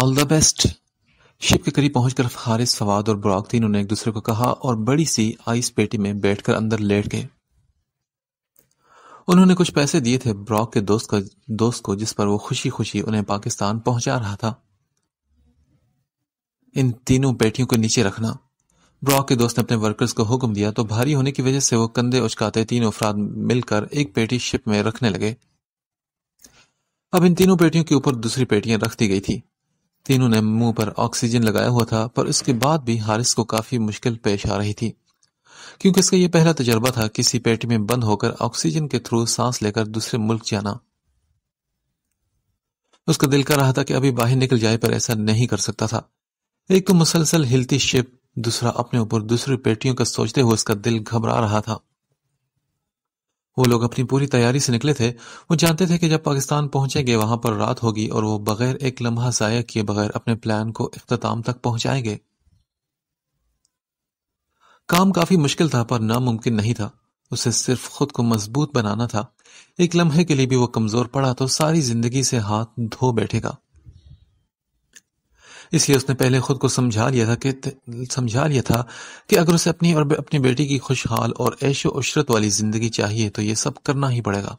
all the best ship के करीब पहुंचकर हारिस फवाद और बुराक तीनों ने एक दूसरे को कहा और बड़ी सी आइस पेटी में बैठकर अंदर लेट गए उन्होंने कुछ पैसे दिए थे ब्रॉक के दोस्त का दोस्त को जिस पर वो खुशी खुशी उन्हें पाकिस्तान पहुंचा रहा था इन तीनों पेटियों को नीचे रखना ब्रॉक के दोस्त ने अपने वर्कर्स को हुक्म दिया तो भारी होने की वजह से वो कंधे उचकाते तीनों अफराद मिलकर एक पेटी शिप में रखने लगे अब इन तीनों पेटियों के ऊपर दूसरी पेटियां रख दी गई थी तीनों ने मुंह पर ऑक्सीजन लगाया हुआ था पर उसके बाद भी हारिस को काफी मुश्किल पेश आ रही थी क्योंकि इसका यह पहला तजर्बा था किसी पेटी में बंद होकर ऑक्सीजन के थ्रू सांस लेकर दूसरे मुल्क जाना उसका दिल कर रहा था कि अभी बाहर निकल जाए पर ऐसा नहीं कर सकता था एक तो मुसलसल हिलती शिप दूसरा अपने ऊपर दूसरी पेटियों का सोचते हुए उसका दिल घबरा रहा था वो लोग अपनी पूरी तैयारी से निकले थे वो जानते थे कि जब पाकिस्तान पहुंचेंगे वहां पर रात होगी और वो बगैर एक लम्हा ज़ाया किए बगैर अपने प्लान को अख्ताम तक पहुंचाएंगे काम काफी मुश्किल था पर नामुमकिन नहीं था उसे सिर्फ खुद को मजबूत बनाना था एक लम्हे के लिए भी वो कमजोर पड़ा तो सारी जिंदगी से हाथ धो बैठेगा इसलिए उसने पहले खुद को समझा लिया था कि समझा लिया था कि अगर उसे अपनी और अपनी बेटी की खुशहाल और ऐशो उशरत वाली जिंदगी चाहिए तो ये सब करना ही पड़ेगा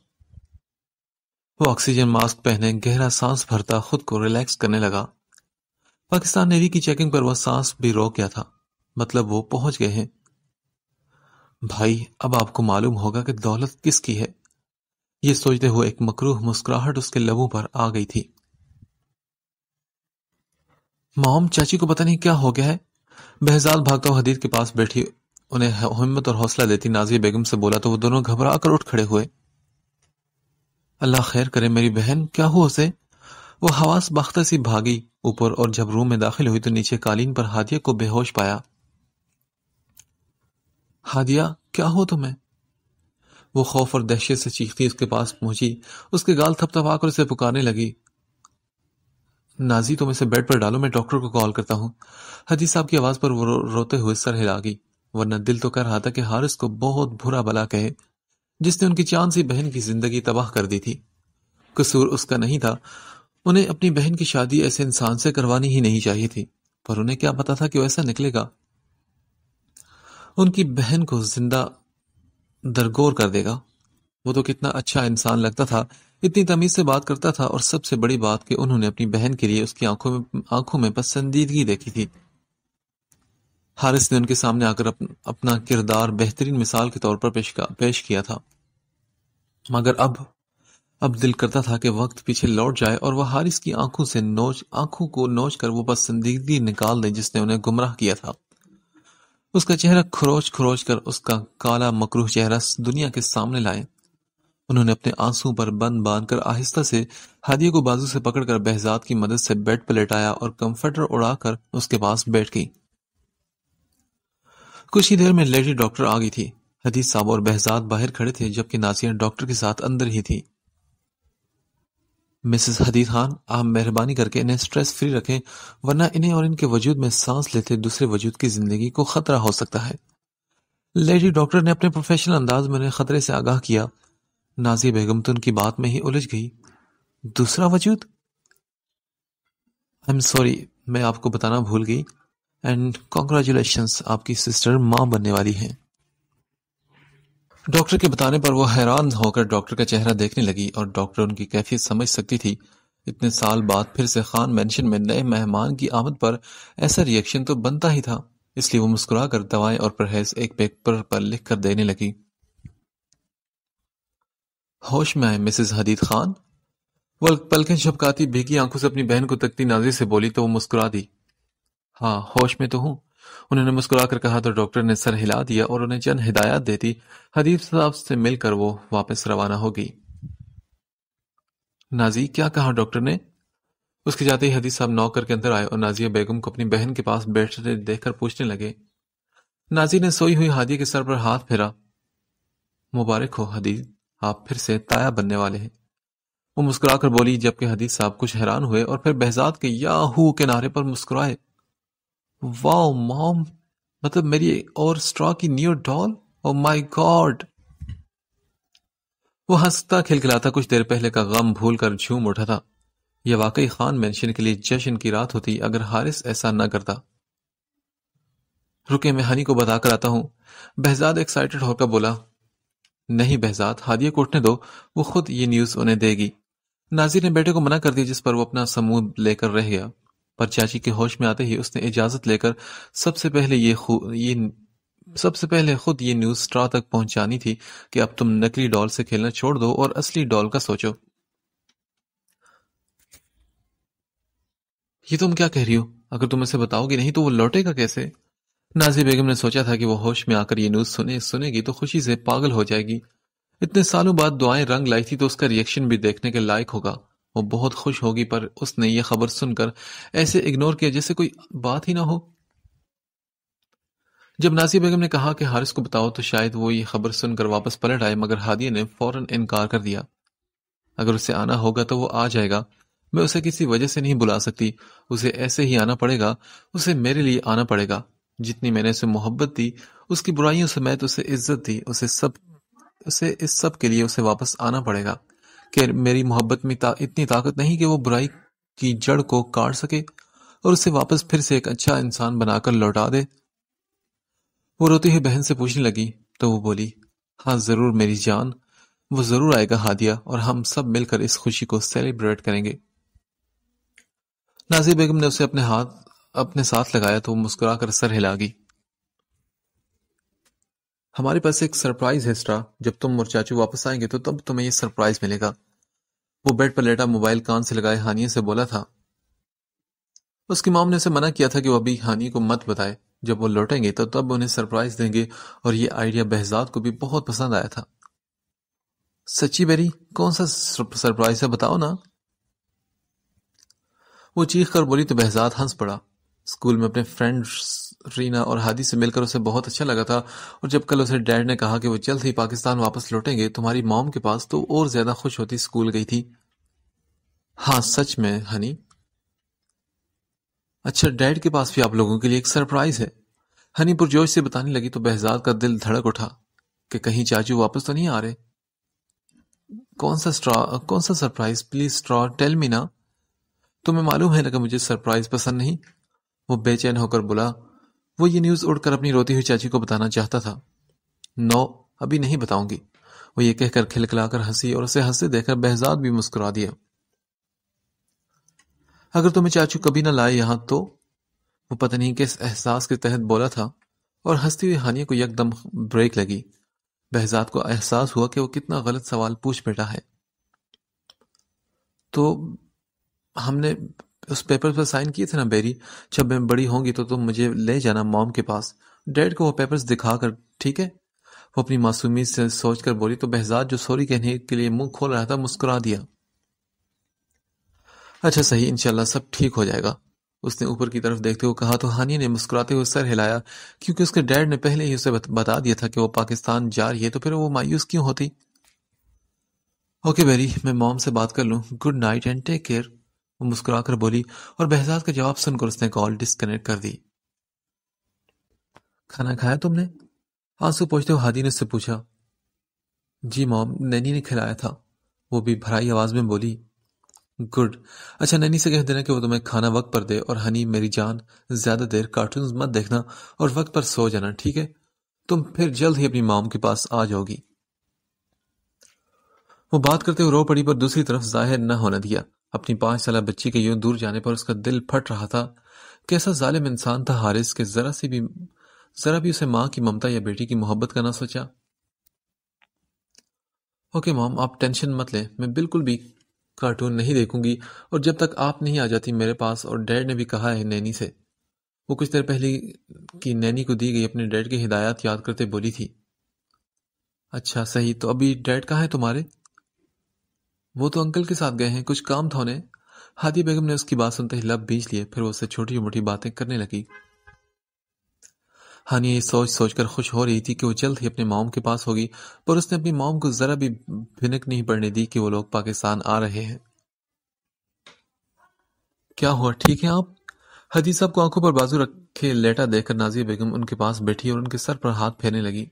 वो ऑक्सीजन मास्क पहने गहरा सांस भरता खुद को रिलैक्स करने लगा पाकिस्तान नेवी की चेकिंग पर वह सांस भी रोक गया था मतलब वो पहुंच गए हैं भाई अब आपको मालूम होगा कि दौलत किसकी है ये सोचते हुए एक मकरूह मुस्कुराहट उसके लबों पर आ गई थी मोम चाची को पता नहीं क्या हो गया है बहजाल भागकर हदीद के पास बैठी उन्हें हिम्मत और हौसला देती नाजिया बेगम से बोला तो वो दोनों घबरा कर उठ खड़े हुए अल्लाह खैर करे मेरी बहन क्या हुआ उसे वो हवास बख्तर सी भागी ऊपर और जब रूम में दाखिल हुई तो नीचे कालीन पर हादिया को बेहोश पाया हादिया क्या हो तुम्हें वो खौफ और दहशत से चीखती उसके पास पहुंची उसके गाल थपथपा कर उसे पुकारने लगी नाजी तुम इसे बेड पर डालो मैं डॉक्टर को कॉल करता हूँ हजी साहब की आवाज पर वो रो, रोते हुए सर हिला गई वरना दिल तो कर रहा था कि हारिस को बहुत बुरा भला कहे जिसने उनकी चांद सी बहन की जिंदगी तबाह कर दी थी कसूर उसका नहीं था उन्हें अपनी बहन की शादी ऐसे इंसान से करवानी ही नहीं चाहिए थी पर उन्हें क्या पता था कि ऐसा निकलेगा उनकी बहन को जिंदा दरगोर कर देगा वो तो कितना अच्छा इंसान लगता था इतनी तमीज से बात करता था और सबसे बड़ी बात कि उन्होंने अपनी बहन के लिए उसकी आंखों में आंखों में पसंदीदगी देखी थी हारिस ने उनके सामने आकर अप, अपना किरदार बेहतरीन मिसाल के तौर पर पेश, पेश किया था मगर अब अब दिल करता था कि वक्त पीछे लौट जाए और वह हारिस की आंखों से नोच आंखों को नोच कर वो पसंदीदगी निकाल दे जिसने उन्हें गुमराह किया था उसका चेहरा खरोच खरोच कर उसका काला मकरूह चेहरा दुनिया के सामने लाए उन्होंने अपने आंसुओं पर बन बांधकर आहिस्ता से हादिया को बाजू से पकड़कर बहजाद की मदद से बेड पर लेटाया और कंफर्टर उड़ाकर उसके पास बैठ गई कुछ ही देर में लेडी डॉक्टर आ गई थी हदीस साहब और बहजाद बाहर खड़े थे जबकि नासिया डॉक्टर के साथ अंदर ही थी मिसेस हदी खान आप मेहरबानी करके इन्हें स्ट्रेस फ्री रखें वरना इन्हें और इनके वजूद में सांस लेते दूसरे वजूद की जिंदगी को खतरा हो सकता है लेडी डॉक्टर ने अपने प्रोफेशनल अंदाज में उन्हें खतरे से आगाह किया नाजिया बेगम तो उनकी बात में ही उलझ गई दूसरा वजूद आई एम सॉरी मैं आपको बताना भूल गई एंड कॉन्ग्रेचुलेशन आपकी सिस्टर माँ बनने वाली हैं डॉक्टर के बताने पर वो हैरान होकर डॉक्टर का चेहरा देखने लगी और डॉक्टर उनकी कैफियत समझ सकती थी इतने साल बाद फिर से खान मेंशन में नए मेहमान की आमद पर ऐसा रिएक्शन तो बनता ही था इसलिए वो मुस्कुरा कर दवाएं और परहेज एक पेपर पर लिख कर देने लगी होश में आए मिसेज हदीद खान वल पलखें छपकाती भीगी आंखों से अपनी बहन को तकती नाजी से बोली तो वो मुस्कुरा दी हाँ होश में तो हूं उन्होंने मुस्कुराकर कहा तो डॉक्टर ने सर हिला दिया और उन्हें चंद हिदायत दे दी हदीब साहब से मिलकर वो वापस रवाना होगी नाजी क्या कहा डॉक्टर ने उसके जाते ही हदीब साहब नौकर के अंदर आए और नाजिया बेगम को अपनी बहन के पास बैठते देखकर पूछने लगे नाजी ने सोई हुई हादी के सर पर हाथ फेरा मुबारक हो हदीब आप फिर से ताया बनने वाले हैं वो मुस्कुराकर बोली जबकि हदीस साहब कुछ हैरान हुए और फिर बहजाद के याहू के नारे पर मुस्कुराए वाह मॉम मतलब मेरी और स्ट्रॉ की न्यू डॉल और माई गॉड वो हंसता खिलखिलाता कुछ देर पहले का गम भूल कर झूम उठा था यह वाकई खान मेंशन के लिए जश्न की रात होती अगर हारिस ऐसा ना करता रुके मैं हनी को बताकर आता हूं बहजाद एक्साइटेड होकर बोला नहीं बहजाद हादिया कोटने दो वो खुद ये न्यूज़ उन्हें देगी नाजिर ने बेटे को मना कर दिया जिस पर वो अपना समूह लेकर रह गया पर चाची के होश में आते ही उसने इजाज़त लेकर सबसे पहले ये ये सबसे पहले खुद ये न्यूज़ स्ट्रा तक पहुंचानी थी कि अब तुम नकली डॉल से खेलना छोड़ दो और असली डॉल का सोचो ये तुम क्या कह रही हो अगर तुम इसे बताओगे नहीं तो वो लौटेगा कैसे नाजी बेगम ने सोचा था कि वो होश में आकर ये न्यूज़ सुने सुनेगी तो खुशी से पागल हो जाएगी इतने सालों बाद दुआएं रंग लाई थी तो उसका रिएक्शन भी देखने के लायक होगा वो बहुत खुश होगी पर उसने यह खबर सुनकर ऐसे इग्नोर किया जैसे कोई बात ही ना हो जब नाजी बेगम ने कहा कि हारिस को बताओ तो शायद वो ये खबर सुनकर वापस पलट आए मगर हादिया ने फौरन इनकार कर दिया अगर उसे आना होगा तो वो आ जाएगा मैं उसे किसी वजह से नहीं बुला सकती उसे ऐसे ही आना पड़ेगा उसे मेरे लिए आना पड़ेगा जितनी मैंने उसे मोहब्बत दी उसकी बुराइयों समेत तो उसे इज्जत दी उसे सब उसे इस सब के लिए उसे वापस आना पड़ेगा कि मेरी मोहब्बत में ता, इतनी ताकत नहीं कि वो बुराई की जड़ को काट सके और उसे वापस फिर से एक अच्छा इंसान बनाकर लौटा दे वो रोती हुई बहन से पूछने लगी तो वो बोली हाँ जरूर मेरी जान वो जरूर आएगा हादिया और हम सब मिलकर इस खुशी को सेलिब्रेट करेंगे नाजी बेगम ने उसे अपने हाथ अपने साथ लगाया तो मुस्कुराकर सर गई हमारे पास एक सरप्राइज है स्ट्रा जब तुम और चाचू वापस आएंगे तो तब तुम्हें यह सरप्राइज मिलेगा वो बेड पर लेटा मोबाइल कान से लगाए हानिया से बोला था उसकी माम ने उसे मना किया था कि वो अभी हानिया को मत बताए जब वो लौटेंगे तो तब उन्हें सरप्राइज देंगे और ये आइडिया बहजाद को भी बहुत पसंद आया था सच्ची बेरी कौन सा सरप्राइज है बताओ ना वो चीख कर बोली तो बहजाद हंस पड़ा स्कूल में अपने फ्रेंड्स रीना और हादी से मिलकर उसे बहुत अच्छा लगा था और जब कल उसे डैड ने कहा कि वो जल्द ही पाकिस्तान वापस लौटेंगे तुम्हारी मॉम के पास तो और ज्यादा खुश होती स्कूल गई थी हाँ सच में हनी अच्छा डैड के पास भी आप लोगों के लिए एक सरप्राइज है हनी पुरजोश से बताने लगी तो बहजाद का दिल धड़क उठा कि कहीं चाचू वापस तो नहीं आ रहे कौन सा स्ट्रॉ कौन सा surprise please straw tell me ना तुम्हें मालूम है ना कि मुझे सरप्राइज पसंद नहीं वो बेचैन होकर बोला वो ये न्यूज़ उड़कर अपनी रोती हुई चाची को बताना चाहता था नो अभी नहीं बताऊंगी वो ये कहकर खिलखिलाकर हंसी और उसे हंसते देखकर बहजाद भी मुस्कुरा दिया अगर तुम्हें चाचू कभी ना लाए यहां तो वो पता नहीं किस एहसास के तहत बोला था और हंसती हुई हानिया को यकदम ब्रेक लगी बहजाद को एहसास हुआ कि वो कितना गलत सवाल पूछ बैठा है तो हमने उस पेपर पर साइन किए थे ना बेरी जब मैं बड़ी होंगी तो तुम मुझे ले जाना मॉम के पास डैड को वो पेपर्स दिखा कर ठीक है वो अपनी मासूमी से सोच कर बोली तो बहजाद जो सॉरी कहने के लिए मुंह खोल रहा था मुस्कुरा दिया अच्छा सही इनशाला सब ठीक हो जाएगा उसने ऊपर की तरफ देखते हुए कहा तो हानिया ने मुस्कुराते हुए सर हिलाया क्योंकि उसके डैड ने पहले ही उसे बता दिया था कि वो पाकिस्तान जा रही है तो फिर वो मायूस क्यों होती ओके बेरी मैं मॉम से बात कर लूँ good night and take care वो कर बोली और बहजाज का जवाब सुनकर उसने कॉल डिस्कनेक्ट कर दी खाना खाया तुमने आंसू पहुंचते हुए हादी ने उससे पूछा जी मॉम नैनी ने खिलाया था वो भी भराई आवाज में बोली गुड अच्छा नैनी से कह देना कि वो तुम्हें खाना वक्त पर दे और हनी मेरी जान ज्यादा देर कार्टून मत देखना और वक्त पर सो जाना ठीक है तुम फिर जल्द ही अपनी माम के पास आ जाओगी वो बात करते हुए रो पड़ी पर दूसरी तरफ जाहिर न होने दिया अपनी पांच साल बच्ची के यूं दूर जाने पर उसका दिल फट रहा था कैसा जालिम इंसान था हारिस के जरा सी भी जरा भी उसे माँ की ममता या बेटी की मोहब्बत का ना सोचा ओके मॉम आप टेंशन मत लें मैं बिल्कुल भी कार्टून नहीं देखूंगी और जब तक आप नहीं आ जाती मेरे पास और डैड ने भी कहा है नैनी से वो कुछ देर पहले की नैनी को दी गई अपने डैड की हिदायत याद करते बोली थी अच्छा सही तो अभी डैड कहाँ है तुम्हारे वो तो अंकल के साथ गए हैं कुछ काम था उन्हें हादी बेगम ने उसकी बात सुनते ही लब बीज लिए फिर वो उससे छोटी मोटी बातें करने लगी हानिया ये सोच सोचकर खुश हो रही थी कि वो जल्द ही अपने माओम के पास होगी पर उसने अपनी माओम को जरा भी भिनक नहीं पड़ने दी कि वो लोग पाकिस्तान आ रहे हैं क्या हुआ ठीक है आप हदी साहब को आंखों पर बाजू रखे लेटा देखकर नाजिया बेगम उनके पास बैठी और उनके सर पर हाथ फेरने लगी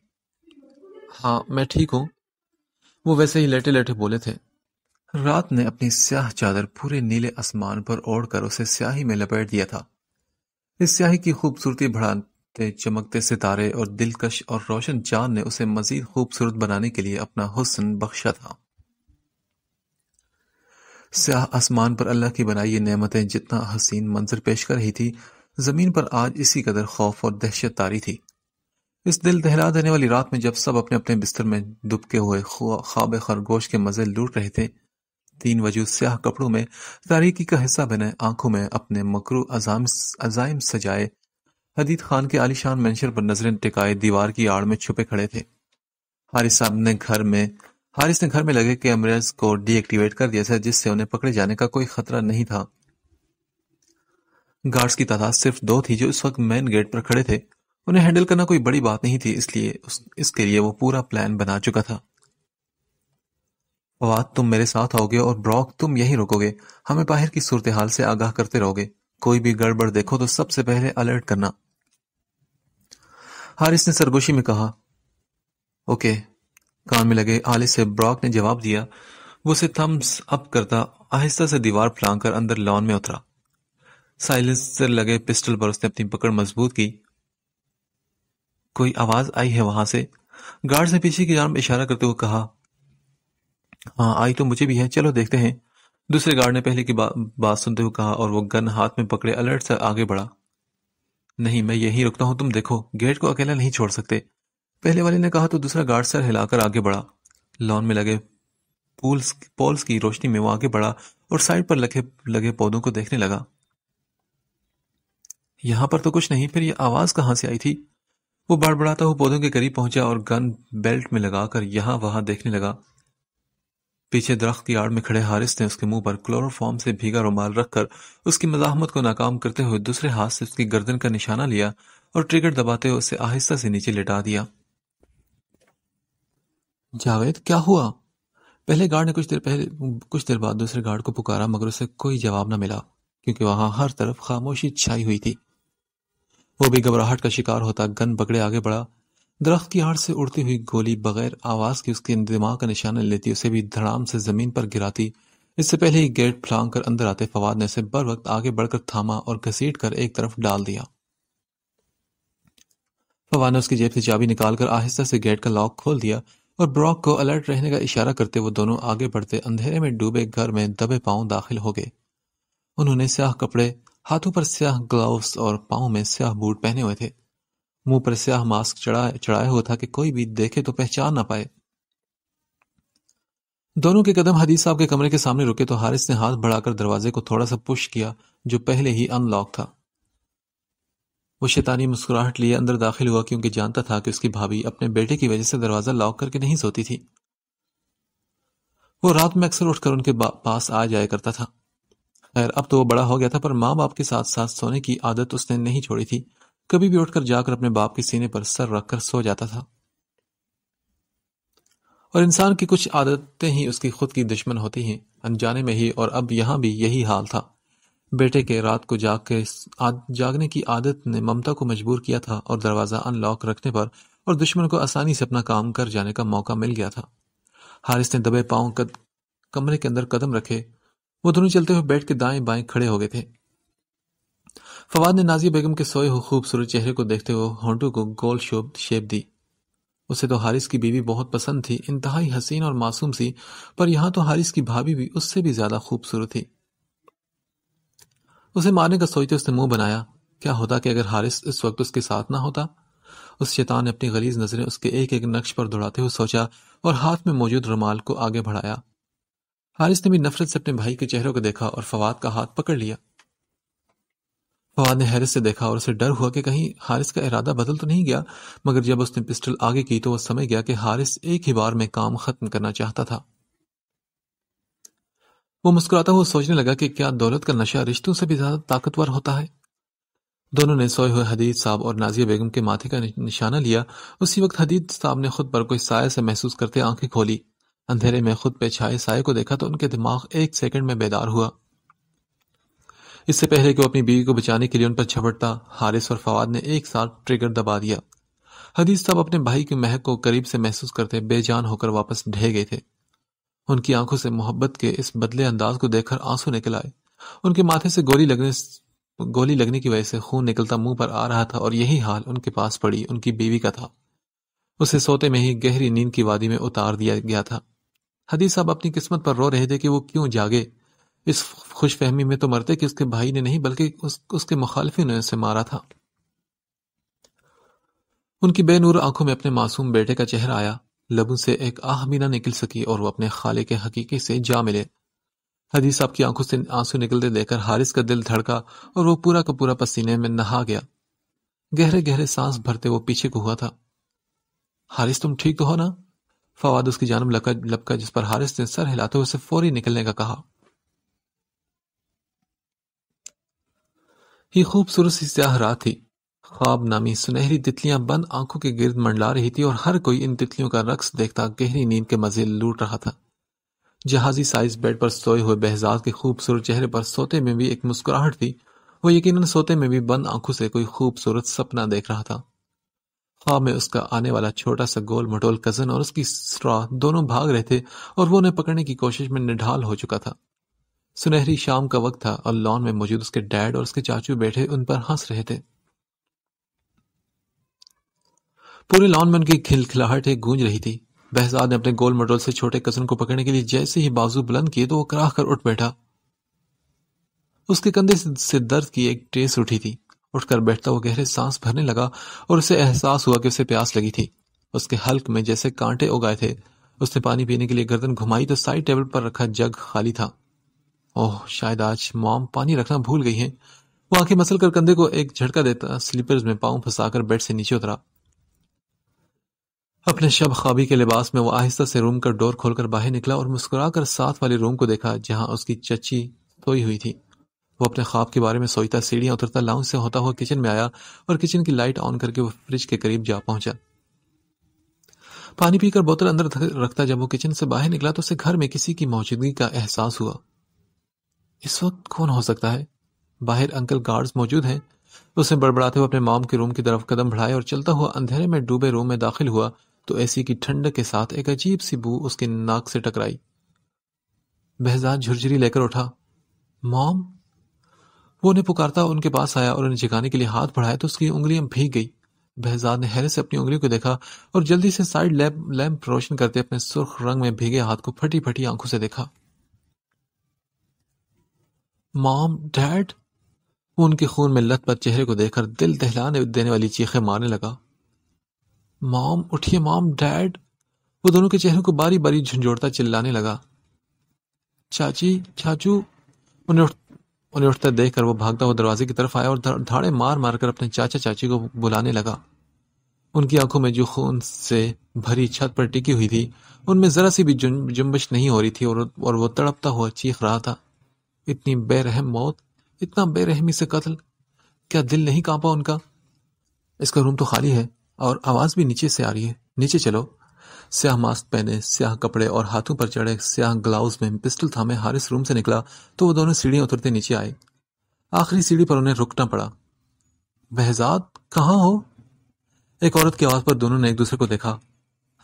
हाँ मैं ठीक हूं वो वैसे ही लेटे लेटे बोले थे रात ने अपनी स्याह चादर पूरे नीले आसमान पर ओढ़कर उसे स्याही में लपेट दिया था इस स्याही की खूबसूरती बढ़ाते चमकते सितारे और दिलकश और रोशन चांद ने उसे मजीद खूबसूरत बनाने के लिए अपना हुसन बख्शा था स्याह आसमान पर अल्लाह की बनाई ये नेमतें जितना हसीन मंजर पेश कर रही थी जमीन पर आज इसी कदर खौफ और दहशत तारी थी इस दिल दहला देने वाली रात में जब सब अपने अपने बिस्तर में दुबके हुए ख्वाब खरगोश के मजे लूट रहे थे तीन वजूद स्याह कपड़ों में तारीकी का हिस्सा बने आंखों में अपने मकरू अजाइम सजाए हदीत खान के आलिशान मैंशन पर नजरें टिकाए दीवार की आड़ में छुपे खड़े थे हारिस साहब ने घर में हारिस ने घर में लगे कैमरेज को डीएक्टिवेट कर दिया था जिससे उन्हें पकड़े जाने का कोई खतरा नहीं था गार्ड्स की तादाद सिर्फ दो थी जो इस वक्त मेन गेट पर खड़े थे उन्हें हैंडल करना कोई बड़ी बात नहीं थी इसलिए उस, इसके लिए वो पूरा प्लान बना चुका था फवाद तुम मेरे साथ आओगे और ब्रॉक तुम यहीं रुकोगे हमें बाहर की हाल से आगाह करते रहोगे कोई भी गड़बड़ देखो तो सबसे पहले अलर्ट करना हारिस ने सरगोशी में कहा ओके कान में लगे आलिस से ब्रॉक ने जवाब दिया वो उसे थम्स अप करता आहिस्ता से दीवार फ्लांग कर अंदर लॉन में उतरा साइलेंस से लगे पिस्टल पर उसने अपनी पकड़ मजबूत की कोई आवाज आई है वहां से गार्ड ने पीछे की जान इशारा करते हुए कहा हाँ आई तो मुझे भी है चलो देखते हैं दूसरे गार्ड ने पहले की बा, बात सुनते हुए कहा और वो गन हाथ में पकड़े अलर्ट से आगे बढ़ा नहीं मैं यहीं रुकता हूं तुम देखो गेट को अकेला नहीं छोड़ सकते पहले वाले ने कहा तो दूसरा गार्ड सर हिलाकर आगे बढ़ा लॉन में लगे पूल्स पोल्स की रोशनी में वो आगे बढ़ा और साइड पर लगे लगे पौधों को देखने लगा यहां पर तो कुछ नहीं फिर ये आवाज कहां से आई थी वो बड़बड़ाता हुआ पौधों के करीब पहुंचा और गन बेल्ट में लगाकर यहां वहां देखने लगा पीछे दरख्त की आड़ में खड़े हारिस ने उसके मुंह पर क्लोरोफॉर्म से भीगा रुमाल रखकर उसकी मजामत को नाकाम करते हुए दूसरे हाथ से उसकी गर्दन का निशाना लिया और ट्रिगर दबाते हुए उसे आहिस्ता से नीचे लिटा दिया जावेद क्या हुआ पहले गार्ड ने कुछ देर पहले कुछ देर बाद दूसरे गार्ड को पुकारा मगर उसे कोई जवाब न मिला क्योंकि वहां हर तरफ खामोशी छाई हुई थी वो भी घबराहट का शिकार होता गन बगड़े आगे बढ़ा दरख्त की आड़ से उड़ती हुई गोली बगैर आवाज के उसके दिमाग का निशाना लेती उसे भी धड़ाम से जमीन पर गिराती इससे पहले ही गेट फ्लांग कर अंदर आते फवाद ने उसे बर वक्त आगे बढ़कर थामा और घसीट कर एक तरफ डाल दिया फवाद ने उसकी जेब से चाबी निकालकर आहिस्ता से गेट का लॉक खोल दिया और ब्रॉक को अलर्ट रहने का इशारा करते वो दोनों आगे बढ़ते अंधेरे में डूबे घर में दबे पाओ दाखिल हो गए उन्होंने स्याह कपड़े हाथों पर स्याह ग्लव्स और पाओ में स्याह बूट पहने हुए थे मुंह पर स्याह मास्क चढ़ाया हुआ था कि कोई भी देखे तो पहचान ना पाए दोनों के कदम हदीस साहब के कमरे के सामने रुके तो हारिस ने हाथ बढ़ाकर दरवाजे को थोड़ा सा पुश किया जो पहले ही अनलॉक था वो शैतानी मुस्कुराहट लिए अंदर दाखिल हुआ क्योंकि जानता था कि उसकी भाभी अपने बेटे की वजह से दरवाजा लॉक करके नहीं सोती थी वो रात में अक्सर उठकर उनके पास आ जाया करता था खैर अब तो वो बड़ा हो गया था पर माँ बाप के साथ साथ सोने की आदत उसने नहीं छोड़ी थी कभी भी उठकर जाकर अपने बाप के सीने पर सर रखकर सो जाता था और इंसान की कुछ आदतें ही उसकी खुद की दुश्मन होती हैं अनजाने में ही और अब यहां भी यही हाल था बेटे के रात को जाग के जागने की आदत ने ममता को मजबूर किया था और दरवाज़ा अनलॉक रखने पर और दुश्मन को आसानी से अपना काम कर जाने का मौका मिल गया था हारिस ने दबे पांव कमरे के अंदर कदम रखे वो दोनों चलते हुए बैठ के दाएं बाएं खड़े हो गए थे फवाद ने नाजिया बेगम के सोए हुए खूबसूरत चेहरे को देखते हुए होंटू को गोल शोब शेप दी उसे तो हारिस की बीवी बहुत पसंद थी इंतहाई हसीन और मासूम सी पर यहां तो हारिस की भाभी भी उससे भी ज्यादा खूबसूरत थी उसे मारने का सोचते उसने मुंह बनाया क्या होता कि अगर हारिस इस वक्त उसके साथ ना होता उस शैतान ने अपनी गलीज नजरें उसके एक एक नक्श पर दौड़ाते हुए सोचा और हाथ में मौजूद रुमाल को आगे बढ़ाया हारिस ने भी नफरत से अपने भाई के चेहरे को देखा और फवाद का हाथ पकड़ लिया फवाद ने हैरिस से देखा और उसे डर हुआ कि कहीं हारिस का इरादा बदल तो नहीं गया मगर जब उसने पिस्टल आगे की तो वह समझ गया कि हारिस एक ही बार में काम खत्म करना चाहता था वो मुस्कुराता हुआ सोचने लगा कि क्या दौलत का नशा रिश्तों से भी ज्यादा ताकतवर होता है दोनों ने सोए हुए हदीद साहब और नाजिया बेगम के माथे का निशाना लिया उसी वक्त हदीद साहब ने खुद पर कोई साय से महसूस करते आंखें खोली अंधेरे में खुद पे छाए साय को देखा तो उनके दिमाग एक सेकंड में बेदार हुआ इससे पहले कि वो अपनी बीवी को बचाने के लिए उन पर झपटता हारिस और फवाद ने एक साथ ट्रिगर दबा दिया हदीस साहब अपने भाई की महक को करीब से महसूस करते बेजान होकर वापस ढह गए थे उनकी आंखों से मोहब्बत के इस बदले अंदाज को देखकर आंसू निकल आए उनके माथे से गोली लगने गोली लगने की वजह से खून निकलता मुंह पर आ रहा था और यही हाल उनके पास पड़ी उनकी बीवी का था उसे सोते में ही गहरी नींद की वादी में उतार दिया गया था हदीस साहब अपनी किस्मत पर रो रहे थे कि वो क्यों जागे इस खुशफहमी में तो मरते कि उसके भाई ने नहीं बल्कि उस, उसके मुखालफी ने उसे मारा था उनकी बेनूर आंखों में अपने मासूम बेटे का चेहरा आया लबों से एक आह भी ना निकल सकी और वो अपने खाले के हकीके से जा मिले हदीस साहब की आंखों से आंसू निकलते देखकर हारिस का दिल धड़का और वो पूरा का पूरा पसीने में नहा गया गहरे गहरे सांस भरते वो पीछे को हुआ था हारिस तुम ठीक तो हो ना फवाद उसकी जानब लपका जिस पर हारिस ने सर हिलाते हुए उसे फौरी निकलने का कहा ही खूबसूरत सी स्याह रात थी ख्वाब नामी सुनहरी तितलियां बंद आंखों के गिर्द मंडला रही थी और हर कोई इन तितलियों का रक्स देखता गहरी नींद के मजे लूट रहा था जहाजी साइज बेड पर सोए हुए बहजाज के खूबसूरत चेहरे पर सोते में भी एक मुस्कुराहट थी वो यकीनन सोते में भी बंद आंखों से कोई खूबसूरत सपना देख रहा था ख्वाब में उसका आने वाला छोटा सा गोल मटोल कजन और उसकी स्ट्रॉ दोनों भाग रहे थे और वो उन्हें पकड़ने की कोशिश में निढाल हो चुका था सुनहरी शाम का वक्त था और लॉन में मौजूद उसके डैड और उसके चाचू बैठे उन पर हंस रहे थे पूरे लॉन में उनकी खिलखिलाहट एक गूंज रही थी बहजाद ने अपने गोल मटोल से छोटे कजन को पकड़ने के लिए जैसे ही बाजू बुलंद किए तो वो कराह कर उठ बैठा उसके कंधे से दर्द की एक ट्रेस उठी थी उठकर बैठता वो गहरे सांस भरने लगा और उसे एहसास हुआ कि उसे प्यास लगी थी उसके हल्क में जैसे कांटे उगाए थे उसने पानी पीने के लिए गर्दन घुमाई तो साइड टेबल पर रखा जग खाली था ओह शायद आज मॉम पानी रखना भूल गई है वो आंखें मसल कर कंधे को एक झटका देता स्लीपर्स में पाँव फंसाकर बेड से नीचे उतरा अपने शब खाबी के लिबास में वो आहिस्ता से रूम का डोर खोलकर बाहर निकला और मुस्कुराकर साथ वाले रूम को देखा जहां उसकी चची सोई हुई थी वो अपने ख्वाब के बारे में सोचता सीढ़ियां उतरता लाउंज से होता हुआ किचन में आया और किचन की लाइट ऑन करके वो फ्रिज के करीब जा पहुंचा पानी पीकर बोतल अंदर रखता जब वो किचन से बाहर निकला तो उसे घर में किसी की मौजूदगी का एहसास हुआ इस वक्त कौन हो सकता है बाहर अंकल गार्ड्स मौजूद हैं उसने बड़बड़ाते हुए अपने माम के रूम की तरफ कदम बढ़ाए और चलता हुआ अंधेरे में डूबे रूम में दाखिल हुआ तो ऐसी की ठंडक के साथ एक अजीब सी बू उसके नाक से टकराई बहजाज झुरझुरी लेकर उठा मॉम वो उन्हें पुकारता उनके पास आया और उन्हें जगाने के लिए हाथ बढ़ाया तो उसकी उंगलियां भीग गई बहजाद ने हैरे से अपनी उंगली को देखा और जल्दी से साइड लैम्प लैम्प रोशन करते अपने सुर्ख रंग में भीगे हाथ को फटी फटी आंखों से देखा मॉम डैड वो उनके खून में लत पर चेहरे को देखकर दिल दहलाने देने वाली चीखे मारने लगा मॉम उठिए मॉम डैड वो दोनों के चेहरे को बारी बारी झुंझोड़ता चिल्लाने लगा चाची चाचू उन्हें उठ उन्हें उठता देख कर वो भागता हुआ दरवाजे की तरफ आया और धाड़े मार मार कर अपने चाचा चाची को बुलाने लगा उनकी आंखों में जो खून से भरी छत पर टिकी हुई थी उनमें जरा सी भी जुम्बश नहीं हो रही थी और और वो तड़पता हुआ चीख रहा था इतनी बेरहम मौत इतना बेरहमी से कत्ल क्या दिल नहीं कांपा उनका इसका रूम तो खाली है और आवाज भी नीचे से आ रही है नीचे चलो स्याह मास्क पहने स्याह कपड़े और हाथों पर चढ़े स्याह ग्लाउज में पिस्टल थामे हारिस रूम से निकला तो वो दोनों सीढ़ियां उतरते नीचे आए आखिरी सीढ़ी पर उन्हें रुकना पड़ा बहजाद कहाँ हो एक औरत की आवाज पर दोनों ने एक दूसरे को देखा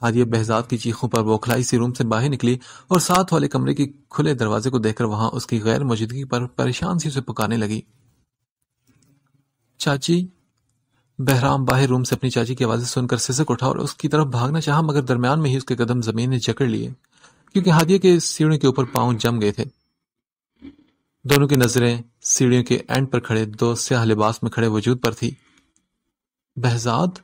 आदिया बहजाद की चीखों पर बौखलाई सी रूम से बाहर निकली और साथ वाले कमरे के खुले दरवाजे को देखकर वहां उसकी गैर मौजूदगी पर परेशान सी उसे पुकारने लगी चाची बहराम बाहर रूम से अपनी चाची की आवाज़ें सुनकर सिसक उठा और उसकी तरफ भागना चाहा मगर दरमियान में ही उसके कदम जमीन ने जकड़ लिए क्योंकि हादिया के सीढ़ियों के ऊपर पांव जम गए थे दोनों की नजरें सीढ़ियों के एंड पर खड़े दो स्याह लिबास में खड़े वजूद पर थी बहजाद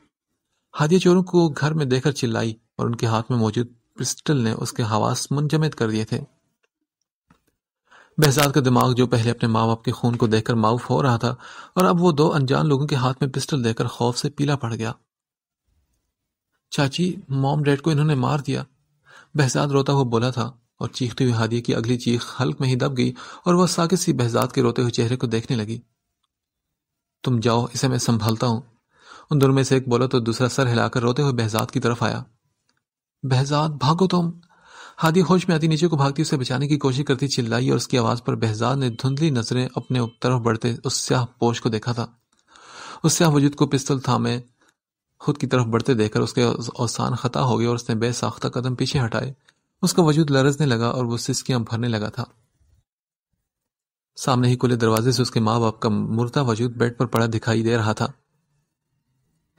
हादिया चोरों को घर में देखकर चिल्लाई और उनके हाथ में मौजूद पिस्टल ने उसके हवास मुंजमद कर दिए थे बहजाद का दिमाग जो पहले अपने माँ बाप के खून को देखकर माउफ हो रहा था और अब वो दो अनजान लोगों के हाथ में पिस्टल देकर खौफ से पीला पड़ गया चाची मॉम डैड को इन्होंने मार दिया बहजाद रोता हुआ बोला था और चीखती हुई हादिया की अगली चीख हल्क में ही दब गई और वह साकिब सी बहजाद के रोते हुए चेहरे को देखने लगी तुम जाओ इसे मैं संभालता हूं उन दोनों में से एक बोला तो दूसरा सर हिलाकर रोते हुए बहजाद की तरफ आया बहजाद भागो तुम हादी होश में आती नीचे को भागती उसे बचाने की कोशिश करती चिल्लाई और उसकी आवाज़ पर बहजाद ने धुंधली नजरें अपने तरफ बढ़ते उस स्याह पोश को देखा था उस स्याह वजूद को पिस्तल थामे खुद की तरफ बढ़ते देखकर उसके औसान खता हो गए और उसने बेसाख्ता कदम पीछे हटाए उसका वजूद लरजने लगा और वो सिस्कियां भरने लगा था सामने ही खुले दरवाजे से उसके माँ बाप का मुर्दा वजूद बेड पर पड़ा दिखाई दे रहा था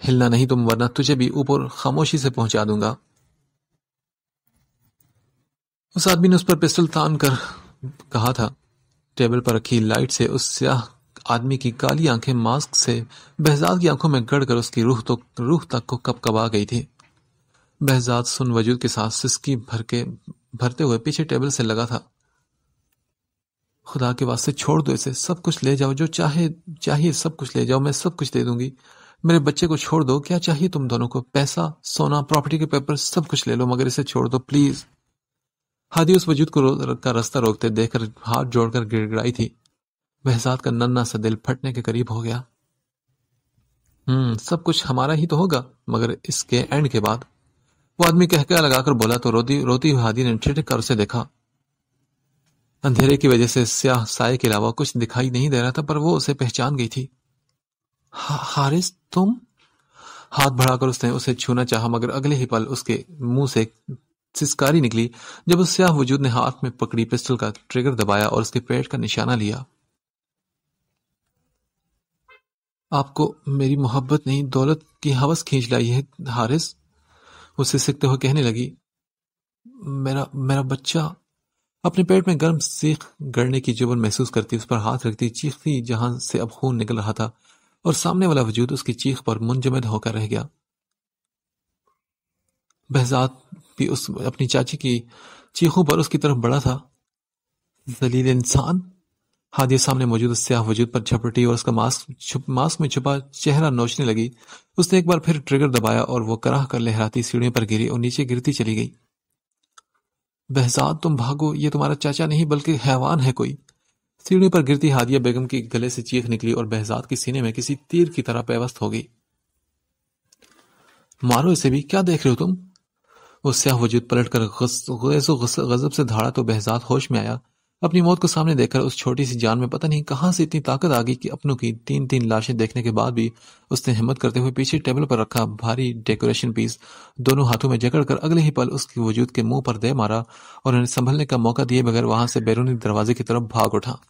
हिलना नहीं तुम वरना तुझे भी ऊपर खामोशी से पहुंचा दूंगा उस आदमी ने उस पर पिस्टल तान कर कहा था टेबल पर रखी लाइट से उस स्याह आदमी की काली आंखें मास्क से बहजाद की आंखों में गड़कर उसकी रूह तो रूह तक को कपकबा गई थी बहजाद सुन वजूद के साथ सिस्की भर के भरते हुए पीछे टेबल से लगा था खुदा के वास्ते छोड़ दो इसे सब कुछ ले जाओ जो चाहे चाहिए सब कुछ ले जाओ मैं सब कुछ दे दूंगी मेरे बच्चे को छोड़ दो क्या चाहिए तुम दोनों को पैसा सोना प्रॉपर्टी के पेपर सब कुछ ले लो मगर इसे छोड़ दो प्लीज़ हादी उस वजूद को का रास्ता रोकते देखकर हाथ जोड़कर गिड़गिड़ाई थी बहसात का नन्ना सा दिल फटने के करीब हो गया हम्म सब कुछ हमारा ही तो होगा मगर इसके एंड के बाद वो आदमी कहके लगाकर बोला तो रोती रोती हुई हादी ने ठिठ कर उसे देखा अंधेरे की वजह से स्याह साय के अलावा कुछ दिखाई नहीं दे रहा था पर वो उसे पहचान गई थी हा, हारिस तुम हाथ बढ़ाकर उसने उसे छूना चाहा मगर अगले ही पल उसके मुंह से सिस्कारी निकली जब उस स्याह वजूद ने हाथ में पकड़ी पिस्टल का ट्रिगर दबाया और उसके पेट का निशाना लिया आपको मेरी मोहब्बत नहीं दौलत की हवस खींच लाई है हारिस उसे सिकते हुए कहने लगी मेरा मेरा बच्चा अपने पेट में गर्म सीख गड़ने की जुबन महसूस करती उस पर हाथ रखती चीखती जहां से अब खून निकल रहा था और सामने वाला वजूद उसकी चीख पर मुंजमद होकर रह गया बहजात भी उस अपनी चाची की चीखों पर उसकी तरफ बड़ा था जलील इंसान हादिया सामने मौजूद सयाह वजूद पर झपटी और उसका मास्क छुप मास्क में छुपा चेहरा नोचने लगी उसने एक बार फिर ट्रिगर दबाया और वो कराह कर लहराती सीढ़ियों पर गिरी और नीचे गिरती चली गई बहजाद तुम भागो ये तुम्हारा चाचा नहीं बल्कि हैवान है कोई सीढ़ी पर गिरती हादिया बेगम की गले से चीख निकली और बहजाद के सीने में किसी तीर की तरह पेवस्त हो गई मारो इसे भी क्या देख रहे हो तुम सह वजूद पलट कर गजब से धाड़ा तो बहजात होश में आया अपनी मौत को सामने देखकर उस छोटी सी जान में पता नहीं कहाँ से इतनी ताकत आ गई कि अपनों की तीन तीन लाशें देखने के बाद भी उसने हिम्मत करते हुए पीछे टेबल पर रखा भारी डेकोरेशन पीस दोनों हाथों में जकड़कर अगले ही पल उसके वजूद के मुंह पर दे मारा और उन्हें संभलने का मौका दिए बगैर वहां से बैरूनी दरवाजे की तरफ भाग उठा